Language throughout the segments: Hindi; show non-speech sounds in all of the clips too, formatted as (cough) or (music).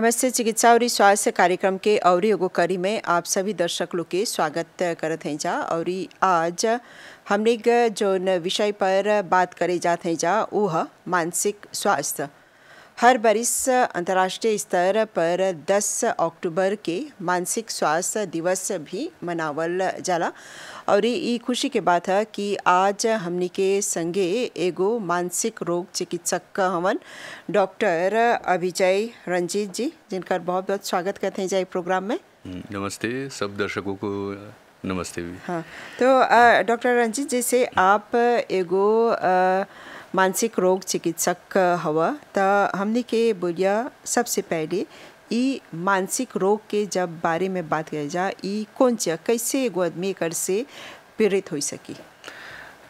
नमस्ते चिकित्सा और स्वास्थ्य कार्यक्रम के और एगो कड़ी में आप सभी दर्शक लोग के स्वागत करत हैं जा और आज हमने जो विषय पर बात करे जाते हैं जा वह मानसिक स्वास्थ्य हर बरिस अंतर्राष्ट्रीय स्तर पर 10 अक्टूबर के मानसिक स्वास्थ्य दिवस भी मनावल जाला और ये खुशी के बात है कि आज हमने के संगे एगो मानसिक रोग चिकित्सक हवन डॉक्टर अभिजय रंजीत जी जिनका बहुत बहुत स्वागत करते हैं जय प्रोग्राम में हम्म, नमस्ते सब दर्शकों को नमस्ते भी हाँ तो डॉक्टर रंजीत जी से आप एगो आ, मानसिक रोग चिकित्सक हवा तो हमने के बोलिया सबसे पहले ये मानसिक रोग के जब बारे में बात किया जा ये कौन सा कैसे एगो आदमी कर से पीड़ित हो सकी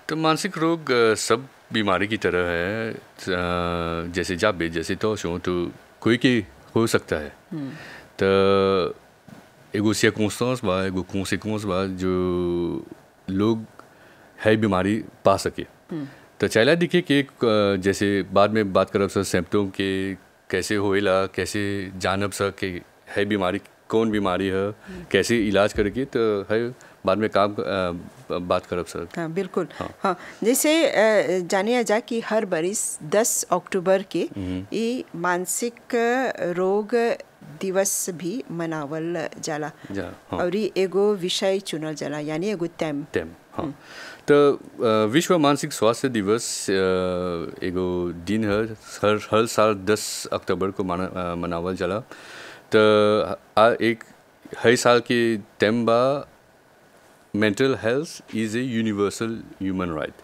तो मानसिक रोग सब बीमारी की तरह है जैसे जाबे जैसे तो शो तो कोई की हो सकता है तो एगो सेकोंस्टांस बा एगो कॉन्सिक्वेंस बा जो लोग है बीमारी पा सके हम्म। तो चाइला देखिए कि जैसे बाद में बात करब सर सिम्टोम के कैसे होएला कैसे जानब सर कि है बीमारी कौन बीमारी है कैसे इलाज करके तो है बाद में काम बात करब सर हाँ बिल्कुल हाँ, हाँ जैसे जानिया जाए कि हर बरिस 10 अक्टूबर के ये हम्म। मानसिक रोग दिवस भी मनावल जाला जा, हाँ। और ये एगो विषय चुनल जाला यानी एगो टेम टेम हाँ तो विश्व मानसिक स्वास्थ्य दिवस एगो दिन है हर हर साल 10 अक्टूबर को मना मनावल जला तो आ एक हर साल के टेम बा mental health is a universal human right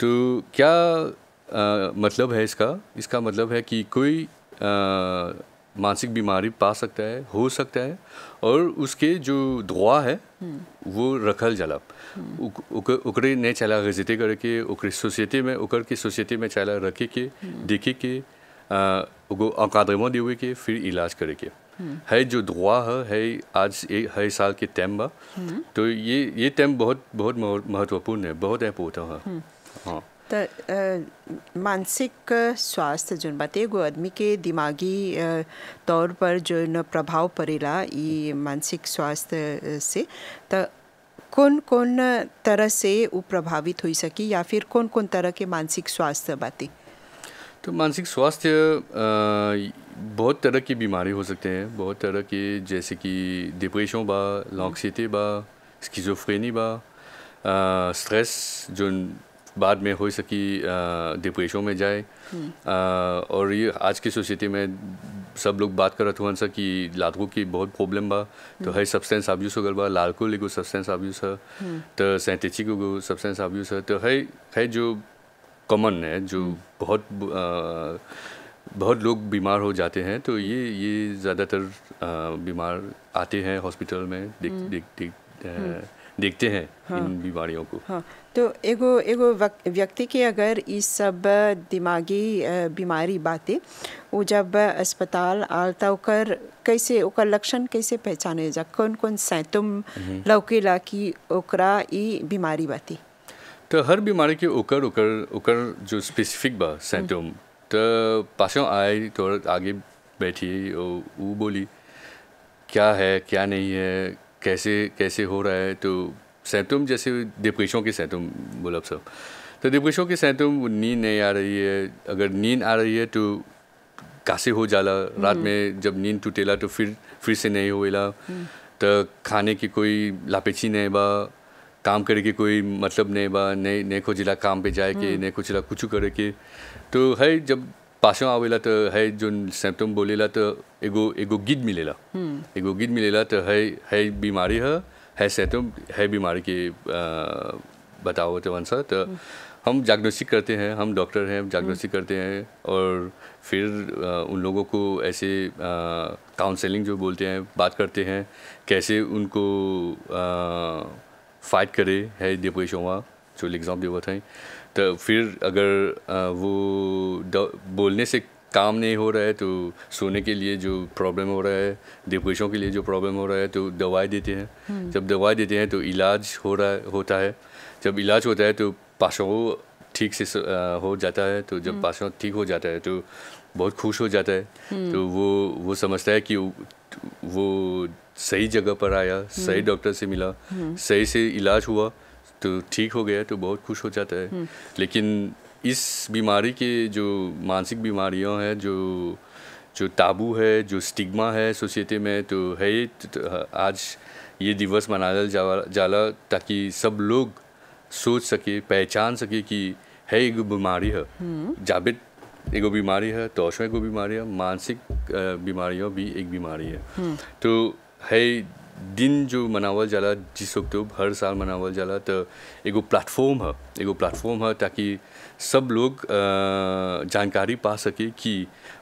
तो क्या आ, मतलब है इसका इसका मतलब है कि कोई मानसिक बीमारी पा सकता है हो सकता है और उसके जो दुआ है वो रखल जला ओकरे नहीं चला गजित करे के सोसाइटी में ओकर के सोसाइटी में चला रखे के देखे के वो अकादमा देवे के फिर इलाज करे के है जो दुआ है है आज ए, है साल के टाइम बा तो ये ये टाइम बहुत बहुत महत्वपूर्ण है बहुत इम्पोर्टेंट है हम्म। हाँ तो मानसिक स्वास्थ्य जो बा एगो आदमी के दिमागी तौर पर जो प्रभाव पड़ेगा ये मानसिक स्वास्थ्य से तो कौन कौन तरह से वो प्रभावित हो सकी या फिर कौन कौन तरह के मानसिक स्वास्थ्य बातें तो मानसिक स्वास्थ्य बहुत तरह की बीमारी हो सकते हैं बहुत तरह के जैसे कि डिप्रेशन बा लॉन्गसिटी हम्म। बा स्किजोफ्रेनी बा स्ट्रेस जो बाद में हो सकी डिप्रेशन में जाए हम्म। और ये आज की सोसाइटी में सब लोग बात करते हुआ सर कि लाखों की बहुत प्रॉब्लम बा तो हम्म। है सब्सटेंस अब्यूज हो गल बा लाड़को लेगो सब्सटेंस अब्यूज है हम्म। तो सैंतीची को सब्सटेंस अब्यूज है तो है है जो कॉमन है जो बहुत बहुत लोग बीमार हो जाते हैं तो ये ये ज़्यादातर बीमार आते हैं हॉस्पिटल में देख देख देख देखते हैं हाँ, इन बीमारियों को हाँ तो एगो एगो व्यक्ति के अगर इस सब दिमागी बीमारी बातें वो जब अस्पताल आता ओकर कैसे ओकर लक्षण कैसे पहचाने जा कौन कौन सैतुम हम्म। ला की ओकरा ये बीमारी बाती तो हर बीमारी के ओकर उकर उकर जो स्पेसिफिक बा सैतुम हम्म। तो पासों आए तो आगे बैठी वो बोली क्या है क्या नहीं है कैसे कैसे हो रहा है तो सैतुम जैसे दीपकेशों के सैतुम गुलाब सब तो दीपकेशों के सैतुम नींद नहीं आ रही है अगर नींद आ रही है तो कासे हो जाला हम्म। रात में जब नींद टूटेला तो फिर फिर से नहीं होएला हम्म। तो खाने की कोई लापेची नहीं बा काम करे के कोई मतलब नहीं बा नहीं नहीं खोजिला काम पे जाए के हम्म। नहीं खोजिला कुछ करे के तो है जब पासों आवेला तो है जो सिम्टम बोलेला तो एगो एगो गिद मिलेला हम्म। एगो गिद मिलेला तो है है बीमारी है है सिम्टम है बीमारी के बताओ तो वंसा तो हम्म। हम जागनोस्टिक करते हैं हम डॉक्टर हैं हम जागनोस्टिक हम्म। करते हैं और फिर उन लोगों को ऐसे काउंसलिंग जो बोलते हैं बात करते हैं कैसे उनको फाइट करे है डिप्रेशन हुआ जो एग्ज़ाम दे हुआ था तो फिर अगर वो बोलने से काम नहीं हो रहा है तो सोने के लिए जो प्रॉब्लम हो रहा है डिप्रेशन के लिए जो प्रॉब्लम हो रहा है तो दवाई देते हैं हम्म। जब दवाई देते हैं तो इलाज हो रहा होता है जब इलाज होता है तो पाशों ठीक से हो जाता है तो जब हम्म। पाशों ठीक हो जाता है तो बहुत खुश हो जाता है हम्म। तो वो वो समझता है कि वो सही जगह पर आया सही डॉक्टर से मिला सही से इलाज हुआ तो ठीक हो गया तो बहुत खुश हो जाता है लेकिन इस बीमारी के जो मानसिक बीमारियों हैं जो जो ताबू है जो स्टिग्मा है सोसाइटी में तो है ही तो, तो हाँ, आज ये दिवस मनाया जाला ताकि सब लोग सोच सके पहचान सके कि है एक बीमारी है जाबित एगो बीमारी है तो एगो बीमारी है मानसिक बीमारियों भी एक बीमारी है हम्म। तो है दिन जो मनावल जाला जीस अक्टूबर हर साल मनावल जाला तो एगो प्लेटफॉर्म है एगो प्लेटफॉर्म है ताकि सब लोग जानकारी पा सके कि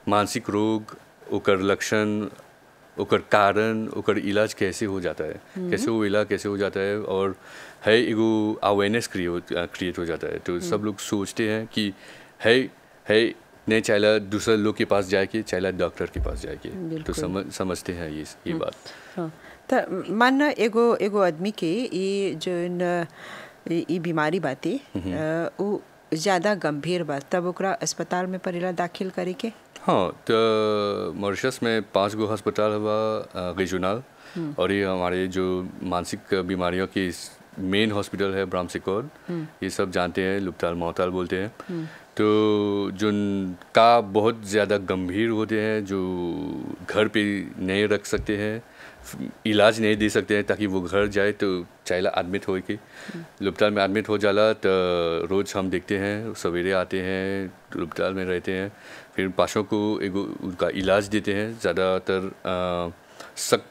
मानसिक रोग ओकर लक्षण ओकर कारण ओकर इलाज कैसे हो जाता है हम्म। कैसे वो इलाज कैसे हो जाता है और है एगो अवेयरनेस क्रिएट हो जाता है तो हम्म। सब लोग सोचते हैं कि है है नहीं चाहे दूसरे लोग के पास जाए कि चाहे डॉक्टर के पास जाए कि तो समझ समझते हैं ये ये हम्म। बात हाँ। तो मानना एगो एगो आदमी के ये जो ये बीमारी बाती वो ज़्यादा गंभीर बात तब ओकरा अस्पताल में परिला दाखिल करे के हाँ तो मॉरिशस में पांच गो अस्पताल हुआ रीजनल हम्म। और ये हमारे जो मानसिक बीमारियों की मेन हॉस्पिटल है ब्राह्मसिकोर हम्म। ये सब जानते हैं लुप्ताल मोहताल बोलते हैं हम्म। तो जो का बहुत ज़्यादा गंभीर होते हैं जो घर पे नहीं रख सकते हैं इलाज नहीं दे सकते हैं ताकि वो घर जाए तो चाइला एडमिट हो के लुपताल में एडमिट हो जाला तो रोज़ हम देखते हैं सवेरे आते हैं लुपताल में रहते हैं फिर पाशों को एक उनका इलाज देते हैं ज़्यादातर शक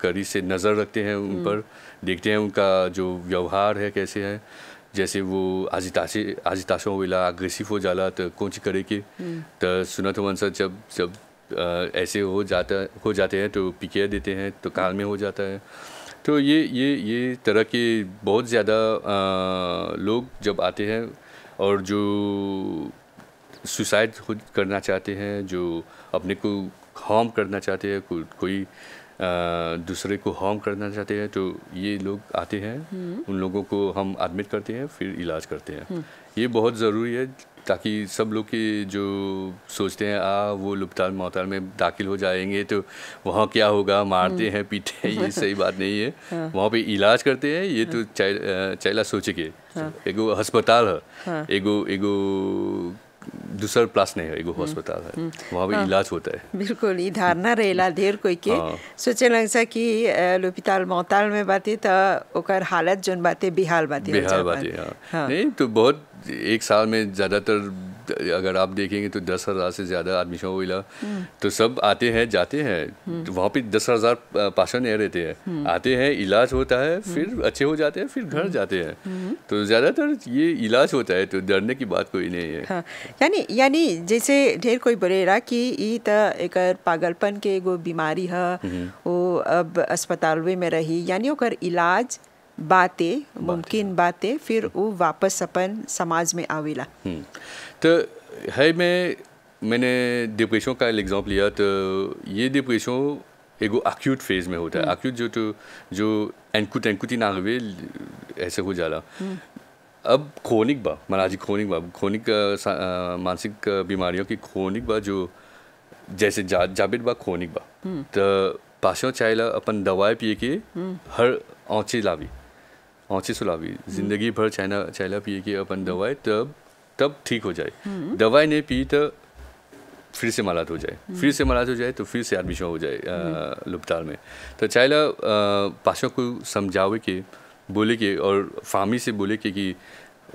करी से नज़र रखते हैं उन पर देखते हैं उनका जो व्यवहार है कैसे है जैसे वो आजिताशे आजिताशों वेला अग्रेसिव हो जाला तो कौन करे के हम्म। तो सुनत मन जब जब ऐसे हो जाता हो जाते हैं तो पिकिया देते हैं तो कान में हो जाता है तो ये ये ये तरह के बहुत ज़्यादा लोग जब आते हैं और जो सुसाइड खुद करना चाहते हैं जो अपने को हार्म करना चाहते हैं को, कोई दूसरे को हार्म करना चाहते हैं तो ये लोग आते हैं हम्म। उन लोगों को हम एडमिट करते हैं फिर इलाज करते हैं हम्म। ये बहुत ज़रूरी है ताकि सब लोग के जो सोचते हैं आ वो लुपताल मोहताल में दाखिल हो जाएंगे तो वहाँ क्या होगा मारते हम्म। हैं पीटते हैं ये सही बात नहीं है (laughs) हाँ। वहाँ पे इलाज करते हैं ये तो चैला सोचे के एगो अस्पताल है हाँ। एगो एगो दूसर प्लस नहीं है एगो हम्म। अस्पताल है हम्म। वहाँ पे हाँ। इलाज होता है बिल्कुल ये धारणा रहेला ढेर (laughs) कोई के सोचे लगसा कि लुपिताल मोहताल में बातें तो ओकर हालत जो बातें बिहार बातें बिहार बातें नहीं तो बहुत एक साल में ज़्यादातर अगर आप देखेंगे तो दस हज़ार से ज़्यादा आदमी शो मिला हम्म। तो सब आते हैं जाते हैं हम्म। तो वहाँ पे दस हज़ार पाषण नहीं रहते हैं हम्म। आते हैं इलाज होता है फिर अच्छे हो जाते हैं फिर घर जाते हैं तो ज़्यादातर ये इलाज होता है तो डरने की बात कोई नहीं है हाँ। यानी यानी जैसे ढेर कोई बरेरा कि एक पागलपन के एगो बीमारी है वो अब अस्पताल में रही यानी ओकर इलाज बातें मुमकिन बातें फिर वो वापस अपन समाज में आवेला हम्म। तो है मैं मैंने डिप्रेशन का एग्जाम्पल लिया तो ये डिप्रेशन एगो अक्यूट फेज में होता है अक्यूट हम्म। जो तो जो एनकुट एनकुटी ना हुए ऐसे हो जाला हम्म। अब क्रोनिक बा महाराज क्रोनिक बा क्रोनिक मानसिक बीमारियों की क्रोनिक बा जो जैसे जा, बा क्रोनिक बा तो पासों ला अपन दवाई पिए के हर औचे लावी पहुँची सुलावी हम्म। ज़िंदगी भर चाइना चाइना पिए कि अपन दवाई तब तब ठीक हो जाए हम्म। दवाई नहीं पी तो फिर से मालात हो जाए हम्म। फिर से मालात हो जाए तो फिर से एडमिशन हो जाए लुपतार में तो चाइना पाशों को समझावे के बोले के और फामी से बोले के कि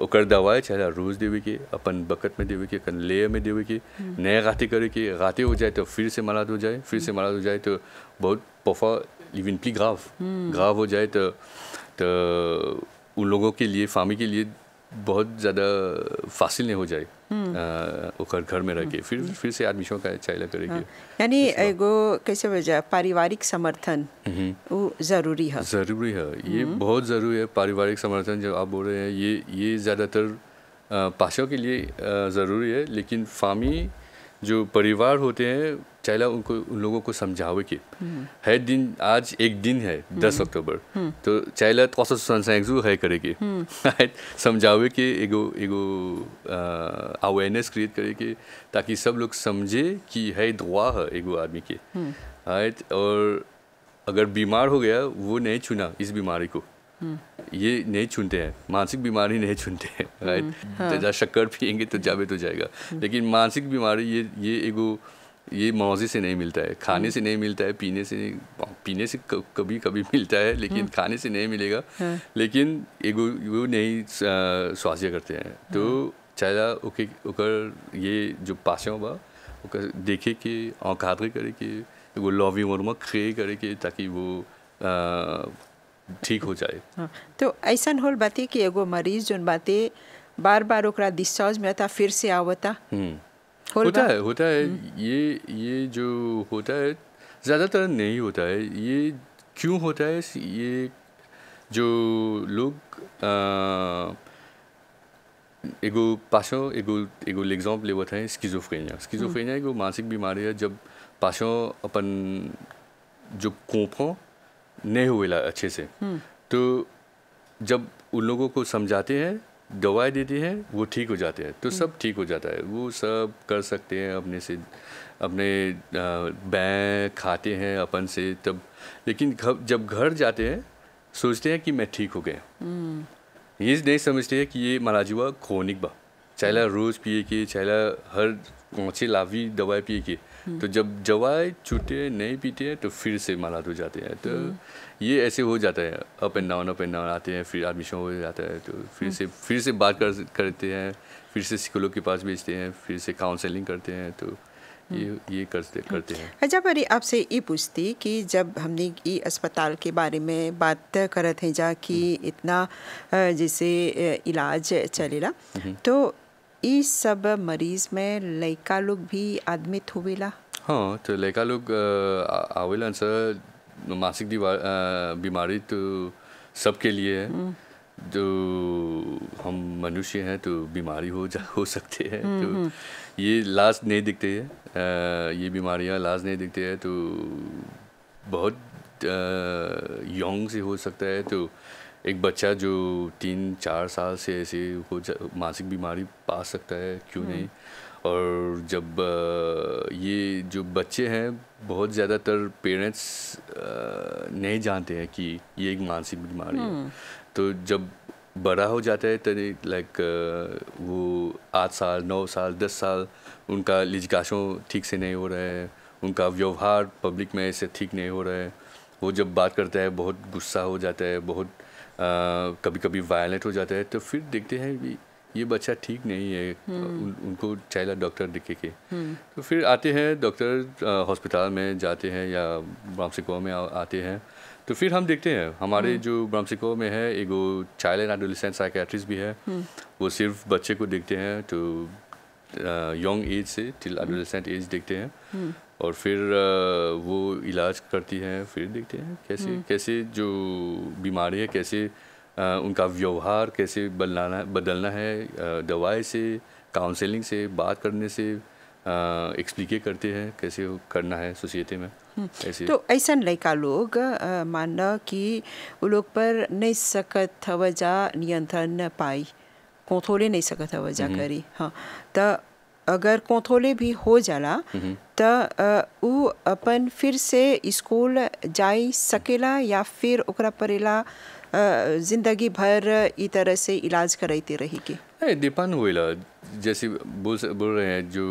ओकर दवाई चाहे रोज देवे के अपन बकत में देवे के अपन लेयर में देवे के नए गाते करे के गाते हो जाए तो फिर से मालात हो जाए फिर से मालात हो जाए तो बहुत पफा इवन प्ली ग्राव ग्राव हो जाए तो तो उन लोगों के लिए फार्मी के लिए बहुत ज़्यादा फासिल नहीं हो जाए ओकर हम्म। uh, घर में रह के फिर हम्म। फिर से आदमी का चाहला करेगी हाँ। यानी एगो कैसे वजह पारिवारिक समर्थन हम्म। वो ज़रूरी है ज़रूरी है ये बहुत ज़रूरी है पारिवारिक समर्थन जो आप बोल रहे हैं ये ये ज़्यादातर uh, पाशों के लिए ज़रूरी है लेकिन फामी जो परिवार होते हैं चाहे उनको उन लोगों को समझावे कि हम्म। है दिन आज एक दिन है हम्म। दस अक्टूबर हम्म। तो चाहिए कसो तो संसायू है करे (laughs) समझावे कि एगो एगो अवेयरनेस क्रिएट करे ताकि सब लोग समझे कि है दुआ है एगो आदमी के राइट और अगर बीमार हो गया वो नहीं चुना इस बीमारी को ये नहीं चुनते हैं मानसिक बीमारी नहीं चुनते हैं राइट हाँ। शक्कर पियेंगे तो जावे तो जाएगा लेकिन मानसिक बीमारी ये ये एगो ये मौजे से नहीं मिलता है खाने हम्म। से नहीं मिलता है पीने से पीने से कभी कभी मिलता है लेकिन हम्म। खाने से नहीं मिलेगा हाँ। लेकिन एगो वो नहीं स्वास्थ्य करते हैं तो हाँ। चाहे ओके ओकर ये जो पासों बा ओकर देखे के औकादरी करे के वो लॉबी वर्मा क्रे करे के ताकि वो ठीक हो जाए हाँ। तो ऐसा होल बाते कि एगो मरीज जो बातें बार बार ओकरा में आता फिर से आवता हम्म। होता है होता है हम्म। ये ये जो होता है ज़्यादातर नहीं होता है ये क्यों होता है ये जो लोग एगो पासो एगो एगो एग्जाम्पल ले बताएं स्किजोफ्रेनिया स्किजोफ्रेनिया एगो मानसिक बीमारी है जब पाशों अपन जो कोपों नहीं हुए अच्छे से हम्म। तो जब उन लोगों को समझाते हैं दवाई देती हैं वो ठीक हो जाते हैं तो सब ठीक हो जाता है वो सब कर सकते हैं अपने से अपने बै खाते हैं अपन से तब लेकिन जब घर जाते हैं सोचते हैं कि मैं ठीक हो गया हम्म। ये नहीं समझते हैं कि ये हुआ खोनिक बा चाहे रोज़ पिए के चाहे हर पहुँचे लावी दवाई पिए के हम्म। तो जब जवाए छूटे नहीं पीते हैं तो फिर से मालात हो जाते हैं तो हम्म। ये ऐसे हो जाता है up and down up and down आते हैं फिर एडमिशन हो जाता है तो फिर हम्म। से फिर से बात कर करते हैं फिर से स्कूलों के पास भेजते हैं फिर से काउंसलिंग करते हैं तो ये ये करते करते हैं अच्छा परी आपसे ये पूछती कि जब हमने ये अस्पताल के बारे में बात करते हैं जा कि इतना जैसे इलाज चलेगा तो इस सब मरीज़ में लड़का लोग भी आदमित होवेला हाँ तो लड़का लोग आवेला सर मासिक दीवार बीमारी तो सबके लिए है जो हम्म। तो हम मनुष्य हैं तो बीमारी हो जा हो सकते हैं हम्म, तो हम्म। ये लाश नहीं दिखते है ये बीमारियाँ लाश नहीं दिखते है तो बहुत यंग से हो सकता है तो एक बच्चा जो तीन चार साल से ऐसे हो मानसिक बीमारी पा सकता है क्यों नहीं हम्म। और जब ये जो बच्चे हैं बहुत ज़्यादातर पेरेंट्स नहीं जानते हैं कि ये एक मानसिक बीमारी है हम्म। तो जब बड़ा हो जाता है तभी तो लाइक वो आठ साल नौ साल दस साल उनका लिजकाशों ठीक से नहीं हो रहा है उनका व्यवहार पब्लिक में ऐसे ठीक नहीं हो रहा है वो जब बात करता है बहुत गुस्सा हो जाता है बहुत कभी कभी वायलेंट हो जाता है तो फिर देखते हैं भी ये बच्चा ठीक नहीं है हम्म। उन, उनको चाहिए डॉक्टर दिखे के हम्म। तो फिर आते हैं डॉक्टर हॉस्पिटल में जाते हैं या ब्राह्मसिकों में आ, आते हैं तो फिर हम देखते हैं हमारे हम्म। जो ब्रामसिको में है एगो चाइल्ड एंड एडोलिसेंट साइकेट्रिस्ट भी है वो सिर्फ बच्चे को देखते हैं तो यंग एज से टिल एडोलेसेंट एज देखते हैं हम्म। और फिर वो इलाज करती हैं फिर देखते हैं कैसे हम्म। कैसे जो बीमारी है कैसे उनका व्यवहार कैसे बदलाना बदलना है दवाई से काउंसलिंग से बात करने से एक्सप्लिकेट करते हैं कैसे करना है सोसाइटी में हम्म। ऐसे तो ऐसा लड़का लोग मानना कि वो लोग पर नहीं सकत वजह नियंत्रण पाई कोथोले नहीं सकत हव हम्म। जा करी हाँ त अगर कोथोले भी हो जाला हम्म। त ऊ अपन फिर से स्कूल जा सकेला या फिर ओकरा परेला जिंदगी भर इस तरह से इलाज कराते रह के डिपेंड जैसे बोल बोल रहे हैं जो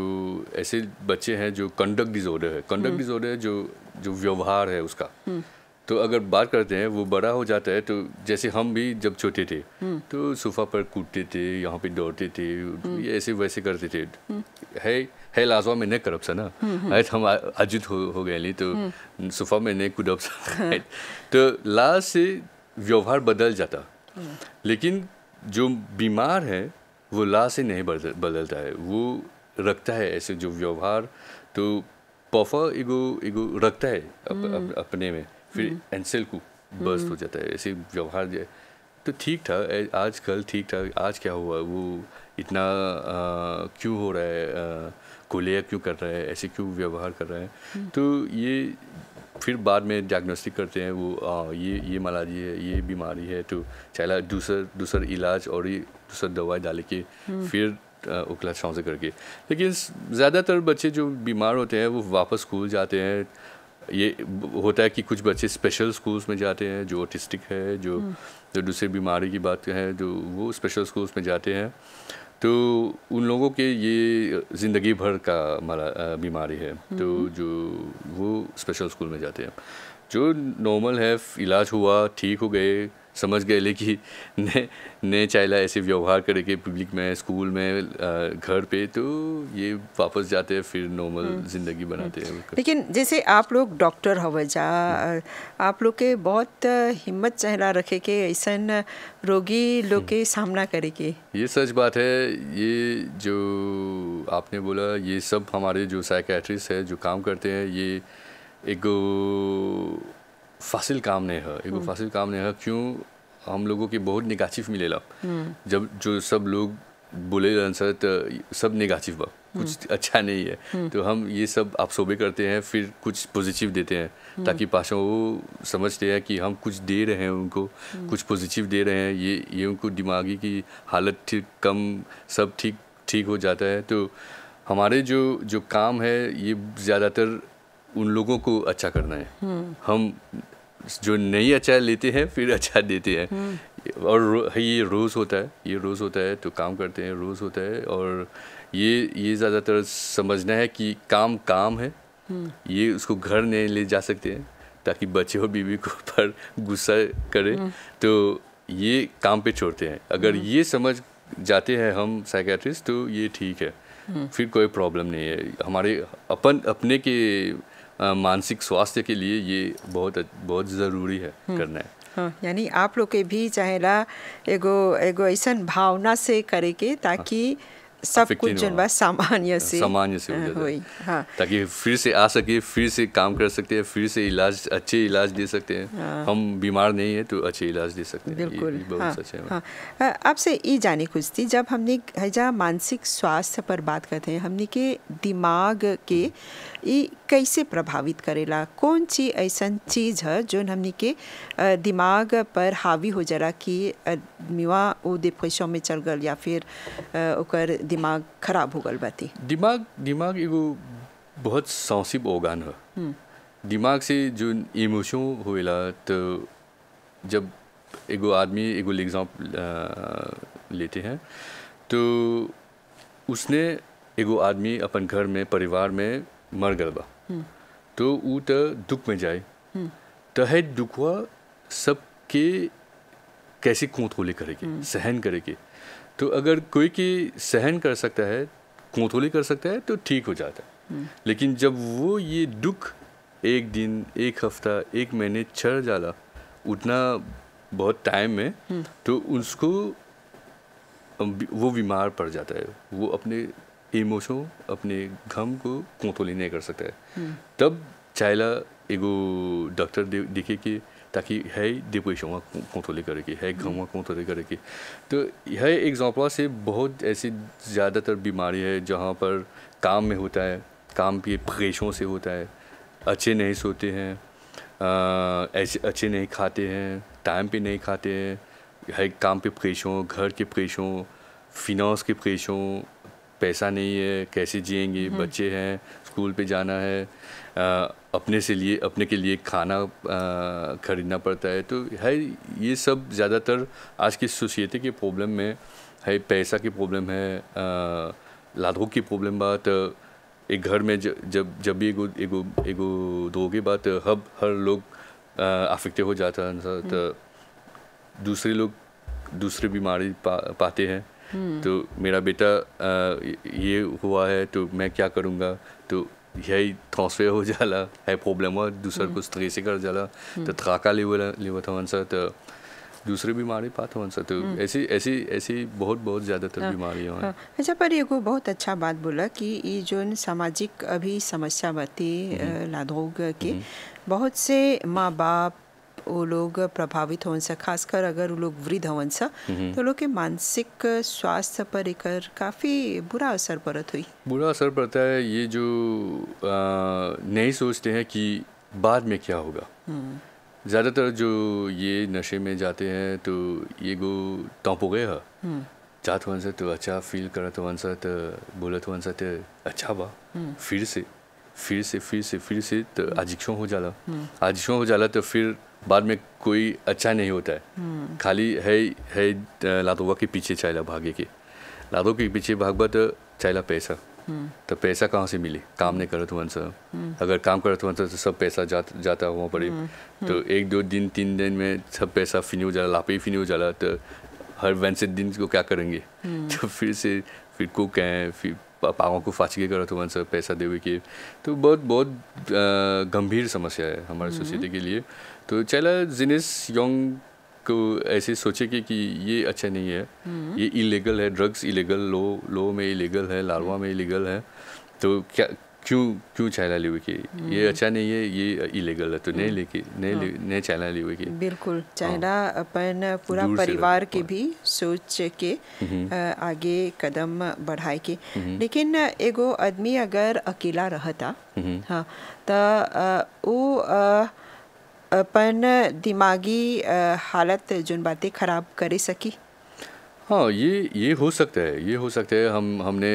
ऐसे बच्चे हैं जो कंडक्ट डिसऑर्डर है कंडक्ट हम्म। है जो जो व्यवहार है उसका तो अगर बात करते हैं वो बड़ा हो जाता है तो जैसे हम भी जब छोटे थे हम्म। तो सोफा पर कूदते थे यहाँ पे दौड़ते थे तो हम्म। ऐसे वैसे करते थे हम्म। है है लाजवा में नहीं करप ना है हाँ। हम अजित हो, हो गए नहीं तो सोफा में नहीं कूद हाँ। तो लाज से व्यवहार बदल जाता लेकिन जो बीमार है वो लास्ट से नहीं बदलता है वो रखता है ऐसे जो व्यवहार तो पफा एगो एगो रखता है अप, अप, अपने में फिर एनसेल हम्म। को बर्स्ट हो हम्म। जाता है ऐसे व्यवहार तो ठीक था आज कल ठीक था आज क्या हुआ वो इतना क्यों हो रहा है कोलिया क्यों कर रहा है ऐसे क्यों व्यवहार कर रहे हैं हम्म। तो ये फिर बाद में डायग्नोस्टिक करते हैं वो आ, ये ये मलाजी है ये बीमारी है तो चाहे दूसर दूसर इलाज और ही दूसर दवाई डाल के फिर उकला छाँव करके लेकिन ज़्यादातर बच्चे जो बीमार होते हैं वो वापस स्कूल जाते हैं ये होता है कि कुछ बच्चे स्पेशल स्कूल्स में जाते हैं जो ऑटिस्टिक है जो हम्म। जो दूसरे बीमारी की बात है जो वो स्पेशल स्कूल्स में जाते हैं तो उन लोगों के ये ज़िंदगी भर का हमारा बीमारी है हम्म, तो हम्म। जो वो स्पेशल स्कूल में जाते हैं जो नॉर्मल है इलाज हुआ ठीक हो गए समझ गए लेकिन नए नए चाइला ऐसे व्यवहार करके पब्लिक में स्कूल में घर पे तो ये वापस जाते हैं फिर नॉर्मल हम्म। ज़िंदगी बनाते हैं हम्म। लेकिन जैसे आप लोग डॉक्टर हवजा हम्म। आप लोग के बहुत हिम्मत चेहरा रखे के ऐसा रोगी लोग के सामना करे के ये सच बात है ये जो आपने बोला ये सब हमारे जो साइकेट्रिस्ट है जो काम करते हैं ये एक फासिल काम नहीं है एगो हम्म। फासिल काम नहीं है क्यों हम लोगों के बहुत निगाचिव मिलेला हम्म। जब जो सब लोग बोले सर तो सब निगाचिव बा हम्म। कुछ अच्छा नहीं है तो हम ये सब आप सोबे करते हैं फिर कुछ पॉजिटिव देते हैं ताकि पाशा वो समझते हैं कि हम कुछ दे रहे हैं उनको कुछ पॉजिटिव दे रहे हैं ये ये उनको दिमागी की हालत ठीक कम सब ठीक ठीक हो जाता है तो हमारे जो जो काम है ये ज़्यादातर उन लोगों को अच्छा करना है हम जो नई अचार लेते हैं फिर अचार देते हैं हम्म। और ये रोज़ होता है ये रोज़ होता है तो काम करते हैं रोज़ होता है और ये ये ज़्यादातर समझना है कि काम काम है हम्म। ये उसको घर नहीं ले जा सकते हैं ताकि बच्चे और बीवी को (laughs) पर गुस्सा करें हम्म। तो ये काम पे छोड़ते हैं अगर ये समझ जाते हैं हम साइकेट्रिस्ट तो ये ठीक है फिर कोई प्रॉब्लम नहीं है हमारे अपन अपने के मानसिक स्वास्थ्य के लिए ये बहुत बहुत ज़रूरी है हम्म। करना है हाँ, यानी आप लोग के भी चाहेला एगो एगो ऐसा भावना से करे के ताकि हाँ। सब कुछ जनवा सामान्य से सामान्य से हाँ, हाँ। ताकि फिर से आ सके फिर से काम कर सकते हैं फिर से इलाज अच्छे इलाज दे सकते हैं हाँ। हम बीमार नहीं है तो अच्छे इलाज दे सकते हैं बिल्कुल हाँ, आपसे ये जाने कुछ थी जब हमने हजा मानसिक स्वास्थ्य पर बात करते हैं हमने के दिमाग के हम्म। ये कैसे प्रभावित करेला कौन सी ऐसा चीज़ है जो हमने के दिमाग पर हावी हो जरा कि आदमीवा वो डिप्रेशन में चल गल या फिर उकर दिमाग खराब हो गल बाती दिमाग दिमाग एगो बहुत सांसिब ओगान है हम्म। दिमाग से जो इमोशन हो तो जब एगो आदमी एगो एग्जाम्पल लेते हैं तो उसने एगो आदमी अपन घर में परिवार में मर गल बा तो दुख में जाए तो है દુખવા सबके कैसे कोतोले करेगी हम्म। सहन करेगी तो अगर कोई की सहन कर सकता है कोतोले कर सकता है तो ठीक हो जाता है हम्म। लेकिन जब वो ये दुख एक दिन एक हफ्ता एक महीने चढ़ जाला उतना बहुत टाइम में हम्म। तो उसको वो बीमार पड़ जाता है वो अपने इमोशन अपने घम को कंट्रोल ही नहीं कर सकता है हम्म। तब चाइला एगो डॉक्टर देखे कि ताकि है डिप्रेशन वहाँ कंट्रोल करेगी है हम्म। घम वहाँ कंट्रोल करेगी तो यह एग्जाम्पल से बहुत ऐसी ज़्यादातर बीमारी है जहाँ पर काम में होता है काम के प्रेशों से होता है अच्छे नहीं सोते हैं ऐसे अच्छे नहीं खाते हैं टाइम पे नहीं खाते हैं है काम पे प्रेशों घर के प्रेशों फिनांस के प्रेशों पैसा नहीं है कैसे जिएंगे हम्म। बच्चे हैं स्कूल पे जाना है आ, अपने से लिए अपने के लिए खाना खरीदना पड़ता है तो है ये सब ज़्यादातर आज की सोसाइटी की प्रॉब्लम में है पैसा की प्रॉब्लम है लाधों की प्रॉब्लम बात एक घर में ज, जब जब भी एगो एगो एगो दो की बात हब हर लोग अफेक्ट हो जाता है हम्म। तो दूसरे लोग दूसरे बीमारी पा, पाते हैं तो मेरा बेटा ये हुआ है तो मैं क्या करूँगा तो यही ट्रांसफर हो जाला है प्रॉब्लम हुआ दूसर हम्म। कुछ तरीके तो से कर जाला तो थकाका हम्म। ले लेवा था सर तो दूसरे बीमारी पात हो तो हम्म। ऐसी ऐसी ऐसी बहुत बहुत ज़्यादातर बीमारी हो अच्छा पर ये को बहुत अच्छा बात बोला कि ये जो सामाजिक अभी समस्या बती लादोग के बहुत से माँ बाप वो लोग प्रभावित हो खासकर अगर वो लोग वृद्ध हो तो लोग के मानसिक स्वास्थ्य पर एक काफ़ी बुरा असर पड़त हुई बुरा असर पड़ता है ये जो नहीं सोचते हैं कि बाद में क्या होगा हम्म। ज़्यादातर जो ये नशे में जाते हैं तो ये गो टॉप हो गए हम्म। जात वन तो अच्छा फील करत वन सा तो बोलत वन सा तो अच्छा बा हम्म। फिर से फिर से फिर से फिर से तो आजिक्षों हो जाला आजिक्षों हो जाला तो फिर बाद में कोई अच्छा नहीं होता है हम्म। खाली है है लातोबा के पीछे चाहला भागे के लादो के पीछे भागबा तो चाहला पैसा हम्म। तो पैसा कहाँ से मिले काम नहीं करत हुआ हम्म। सर अगर काम करत हुआ तो सब पैसा जा, जाता हुआ पड़े तो एक दो दिन तीन दिन में सब पैसा फिनी हो जाला लापे फिनी हो जाला तो हर से दिन को क्या करेंगे तो फिर से फिर को कहें फिर पावों को फाचके के करत हुआ पैसा देवे के तो बहुत बहुत गंभीर समस्या है हमारे सोसाइटी के लिए तो चला जिनिस योंग को ऐसे सोचे कि, कि ये अच्छा नहीं है हम्म। ये इलीगल है ड्रग्स इलीगल लो लो में इलीगल है लारवा में इलीगल है तो क्या क्यों क्यों चाइना ली हुई की ये हम्म। अच्छा नहीं है ये इलीगल है तो नहीं हम्म। लेके नहीं हाँ। ले, नहीं चाइना ली हुई की बिल्कुल हाँ। चाइना अपन पूरा परिवार हाँ। के भी सोच के आगे कदम बढ़ाए के लेकिन एगो आदमी अगर अकेला रहता हाँ तो वो पण दिमागी हालत जो बातें ख़राब कर सकी हाँ ये ये हो सकता है ये हो सकता है हम हमने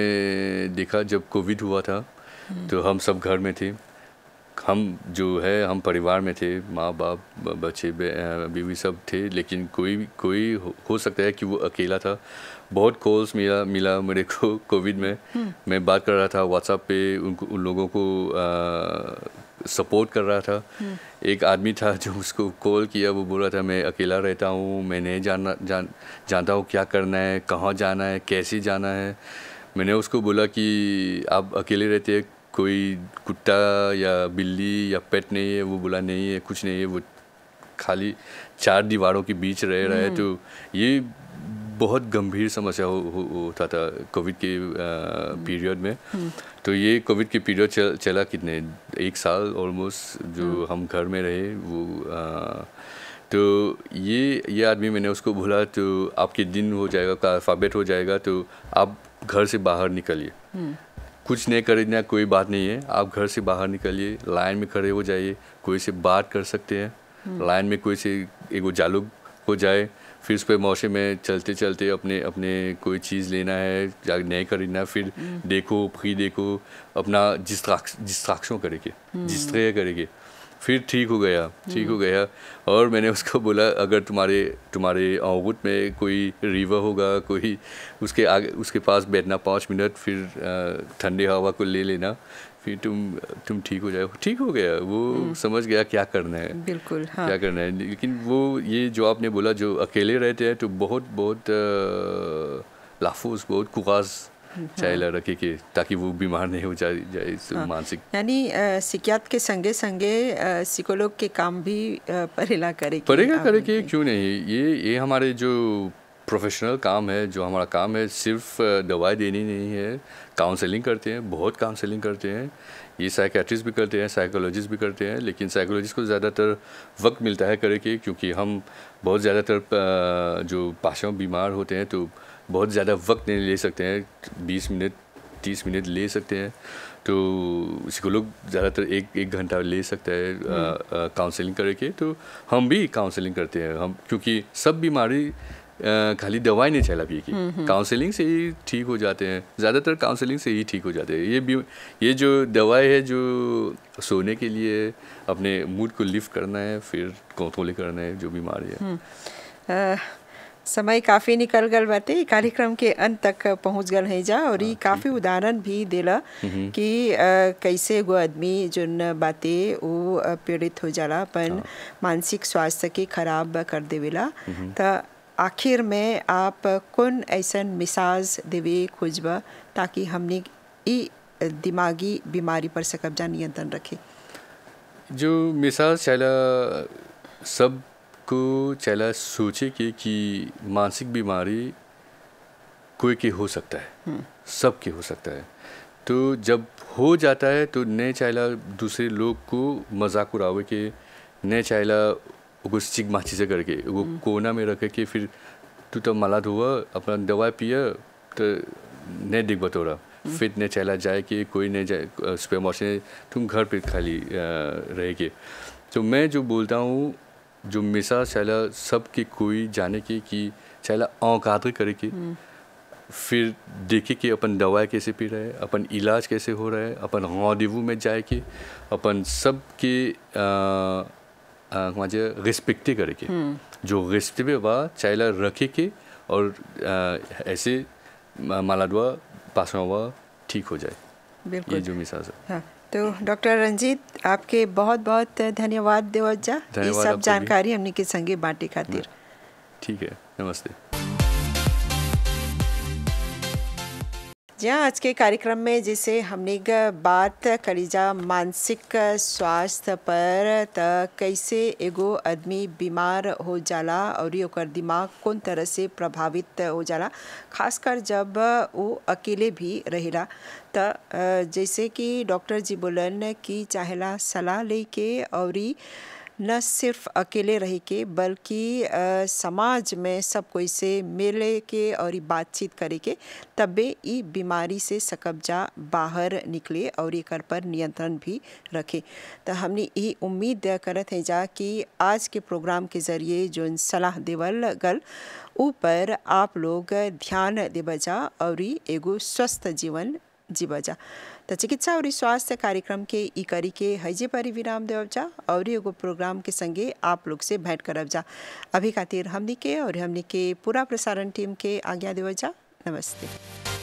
देखा जब कोविड हुआ था हम्म। तो हम सब घर में थे हम जो है हम परिवार में थे माँ बाप बच्चे बीवी सब थे लेकिन कोई कोई हो, सकता है कि वो अकेला था बहुत कॉल्स मिला मिला मेरे को कोविड में हम्म। मैं बात कर रहा था व्हाट्सएप पे उनको उन लोगों को आ, सपोर्ट कर रहा था एक आदमी था जो उसको कॉल किया वो बोल रहा था मैं अकेला रहता हूँ मैं नहीं जाना जान जानता हूँ क्या करना है कहाँ जाना है कैसे जाना है मैंने उसको बोला कि आप अकेले रहते हैं कोई कुत्ता या बिल्ली या पेट नहीं है वो बोला नहीं है कुछ नहीं है वो खाली चार दीवारों के बीच रह रहा है हम्म। तो ये बहुत गंभीर समस्या हो, हो, होता था कोविड के पीरियड में तो ये कोविड के पीरियड चल, चला कितने एक साल ऑलमोस्ट जो हाँ। हम घर में रहे वो आ, तो ये ये आदमी मैंने उसको बोला तो आपके दिन हो जाएगा काफाबेट अल्फ़ाबेट हो जाएगा तो आप घर से बाहर निकलिए हम्म। कुछ नहीं खरीदना कोई बात नहीं है आप घर से बाहर निकलिए लाइन में खड़े हो जाइए कोई से बात कर सकते हैं लाइन हम्म। में कोई से एगो जालू हो जाए फिर उस पर मौसम में चलते चलते अपने अपने कोई चीज़ लेना है या नहीं खरीदना फिर हम्म। देखो फिर देखो अपना जिस डिस्ट्रैक्शन करेंगे तरह हम्म। करेंगे फिर ठीक हो गया हम्म। ठीक हो गया और मैंने उसको बोला अगर तुम्हारे तुम्हारे आउट में कोई रिवर होगा कोई उसके आगे उसके पास बैठना पाँच मिनट फिर ठंडी हवा को ले लेना कि तुम तुम ठीक हो जाए ठीक हो गया वो हम्म। समझ गया क्या करना है बिल्कुल हाँ। क्या करना है लेकिन वो ये जो आपने बोला जो अकेले रहते हैं तो बहुत बहुत लाफूज बहुत कुगाज हम्म, हाँ। रखे के ताकि वो बीमार नहीं हो जाए जाए हाँ। मानसिक यानी सिकियात के संगे संगे सिकोलोग के काम भी परेला करे परेला करे के क्यों नहीं ये ये हमारे जो प्रोफेशनल काम है जो हमारा काम है सिर्फ दवाई देनी नहीं है काउंसलिंग करते हैं बहुत काउंसलिंग करते हैं ये साइकेट्रिस्ट भी करते हैं साइकोलॉजिस्ट भी करते हैं लेकिन साइकोलॉजिस्ट को ज़्यादातर वक्त मिलता है करे के क्योंकि हम बहुत ज़्यादातर जो पाशाओं बीमार होते हैं तो बहुत ज़्यादा वक्त नहीं ले सकते हैं बीस मिनट तीस मिनट ले सकते हैं तो उसको लोग ज़्यादातर एक एक घंटा ले सकता है काउंसलिंग हम्म। करके तो हम भी काउंसलिंग करते हैं हम क्योंकि सब बीमारी खाली दवाई नहीं चला पिए की काउंसलिंग हम्म, हम्म। से ही ठीक हो जाते हैं ज़्यादातर काउंसलिंग से ही ठीक हो जाते हैं ये भी ये जो दवाई है जो सोने के लिए अपने मूड को लिफ्ट करना है फिर कंट्रोल करना है जो बीमारी है हम्म। समय काफ़ी निकल गल बाते कार्यक्रम के अंत तक पहुँच गल है जा और ये हाँ, काफ़ी उदाहरण भी दिला कि कैसे वो आदमी जो बाते वो पीड़ित हो जाला पर हाँ। मानसिक स्वास्थ्य के खराब कर देवेला तो आखिर में आप कौन ऐसा मिसाज देवे खोजब ताकि हमने ई दिमागी बीमारी पर से कब्जा नियंत्रण रखे जो मिसाज चला सब को चला सोचे कि, कि मानसिक बीमारी कोई की हो सकता है हम्म। सब की हो सकता है तो जब हो जाता है तो न चाहला दूसरे लोग को मजाक उड़ावे के न चाहला वो स्टिक माची से करके वो कोना में रख के फिर तू तो मला धो अपना दवा पिया तो नहीं दिख बतोरा फिट नहीं चला जाए कि कोई नहीं जाए उस मॉशन मौसम तुम घर पे खाली रह के तो मैं जो बोलता हूँ जो मिसा चला सब के कोई जाने के कि चला औकात करके हम्म। फिर देखे कि अपन दवा कैसे पी रहे हैं अपन इलाज कैसे हो रहा है अपन हौदेवू में जाए कि अपन सब के आ, म्हणजे रिस्पेक्टी करके हम्म। जो रिस्पेक्टिव्ह वा चायला रखे के और आ, ऐसे मालाडवा पासवा ठीक हो जाए ये जो मिसाज है हाँ, तो डॉक्टर रंजीत आपके बहुत बहुत धन्यवाद देवज्जा ये सब जानकारी हमने के संगे बांटे खातिर हाँ, ठीक है नमस्ते जी हाँ आज के कार्यक्रम में जिसे हमने बात करी जा मानसिक स्वास्थ्य पर त कैसे एगो आदमी बीमार हो जाला और ओकर दिमाग कौन तरह से प्रभावित हो जाला खासकर जब वो अकेले भी रहेला त जैसे कि डॉक्टर जी बोलन कि चाहेला सलाह लेके और न सिर्फ अकेले रह के बल्कि समाज में सब कोई से मिले के और ये बातचीत करे के तबे ये बीमारी से सकब्जा बाहर निकले और एक पर नियंत्रण भी रखे तो हमने ये उम्मीद करते हैं जा कि आज के प्रोग्राम के ज़रिए जो सलाह देवल गल ऊपर आप लोग ध्यान जा और एगो स्वस्थ जीवन जीवजा तो चिकित्सा और स्वास्थ्य कार्यक्रम के ई करी के हजे परि विराम देव जा और एगो प्रोग्राम के संगे आप लोग से भेंट करब जा अभी खातिर हमनी के और हमनी के पूरा प्रसारण टीम के आज्ञा देव जा नमस्ते